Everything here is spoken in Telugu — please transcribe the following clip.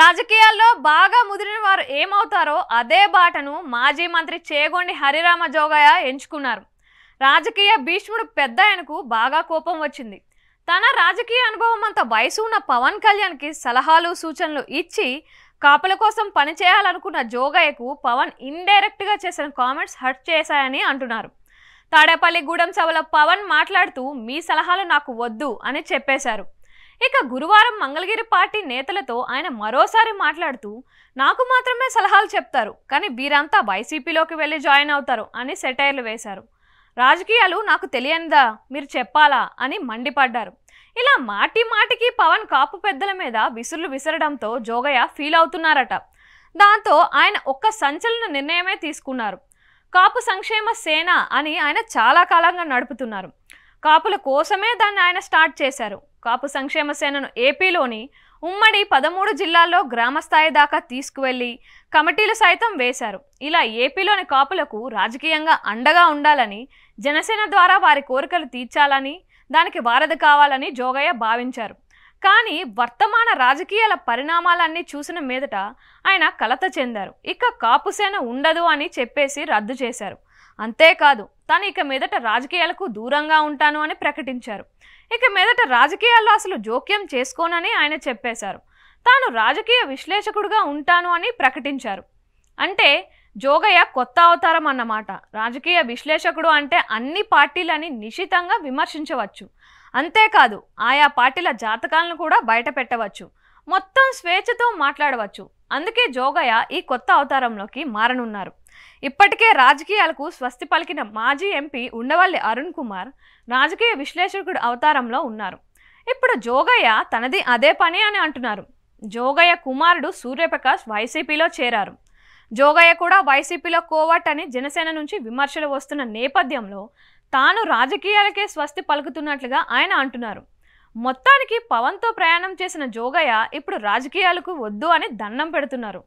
రాజకీయాల్లో బాగా ముదిరిన వారు ఏమవుతారో అదే బాటను మాజీ మంత్రి చేగొండి హరిరామ జోగయ్య ఎంచుకున్నారు రాజకీయ భీష్ముడు పెద్ద ఆయనకు బాగా కోపం వచ్చింది తన రాజకీయ అనుభవం అంత వయసు ఉన్న పవన్ కళ్యాణ్కి సలహాలు సూచనలు ఇచ్చి కాపుల కోసం పనిచేయాలనుకున్న జోగయ్యకు పవన్ ఇండైరెక్ట్గా చేసిన కామెంట్స్ హర్ట్ చేశాయని అంటున్నారు తాడేపల్లి గూడెం సభలో పవన్ మాట్లాడుతూ మీ సలహాలు నాకు వద్దు అని చెప్పేశారు ఇక గురువారం మంగళగిరి పార్టీ నేతలతో ఆయన మరోసారి మాట్లాడుతూ నాకు మాత్రమే సలహాలు చెప్తారు కానీ వీరంతా వైసీపీలోకి వెళ్ళి జాయిన్ అవుతారు అని సెటైర్లు వేశారు రాజకీయాలు నాకు తెలియనిదా మీరు చెప్పాలా అని మండిపడ్డారు ఇలా మాటి మాటికి పవన్ కాపు పెద్దల మీద విసురులు విసరడంతో జోగయ్య ఫీల్ అవుతున్నారట దాంతో ఆయన ఒక్క సంచలన నిర్ణయమే తీసుకున్నారు కాపు సంక్షేమ సేన అని ఆయన చాలా కాలంగా నడుపుతున్నారు కాపుల కోసమే దాన్ని ఆయన స్టార్ట్ చేశారు కాపు సంక్షేమ సేనను ఏపీలోని ఉమ్మడి పదమూడు జిల్లాల్లో గ్రామస్థాయి దాకా తీసుకువెళ్లి కమిటీలు సైతం వేశారు ఇలా ఏపీలోని కాపులకు రాజకీయంగా అండగా ఉండాలని జనసేన ద్వారా వారి కోరికలు తీర్చాలని దానికి వారధి కావాలని జోగయ్య భావించారు కానీ వర్తమాన రాజకీయాల పరిణామాలన్నీ చూసిన మీదట ఆయన కలత చెందారు ఇక కాపుసేన ఉండదు అని చెప్పేసి రద్దు చేశారు అంతేకాదు తాను ఇక మీదట రాజకీయాలకు దూరంగా ఉంటాను అని ప్రకటించారు ఇక మీదట రాజకీయాల్లో అసలు జోక్యం చేసుకోనని ఆయన చెప్పేశారు తాను రాజకీయ విశ్లేషకుడుగా ఉంటాను అని ప్రకటించారు అంటే జోగయ్య కొత్త అవతారం అన్నమాట రాజకీయ విశ్లేషకుడు అంటే అన్ని పార్టీలని నిశితంగా విమర్శించవచ్చు అంతేకాదు ఆయా పార్టీల జాతకాలను కూడా బయట పెట్టవచ్చు మొత్తం స్వేచ్ఛతో మాట్లాడవచ్చు అందుకే జోగయ్య ఈ కొత్త అవతారంలోకి మారనున్నారు ఇప్పటికే రాజకీయాలకు స్వస్తి పలికిన మాజీ ఎంపీ ఉండవల్లి అరుణ్ కుమార్ రాజకీయ విశ్లేషకుడు అవతారంలో ఉన్నారు ఇప్పుడు జోగయ్య తనది అదే పని అని అంటున్నారు జోగయ్య కుమారుడు సూర్యప్రకాష్ వైసీపీలో చేరారు జోగయ్య కూడా వైసీపీలో కోవట్ అని జనసేన నుంచి విమర్శలు వస్తున్న నేపథ్యంలో తాను రాజకీయాలకే స్వస్తి పలుకుతున్నట్లుగా ఆయన అంటున్నారు మొత్తానికి పవన్తో ప్రయాణం చేసిన జోగయ్య ఇప్పుడు రాజకీయాలకు వద్దు అని దండం పెడుతున్నారు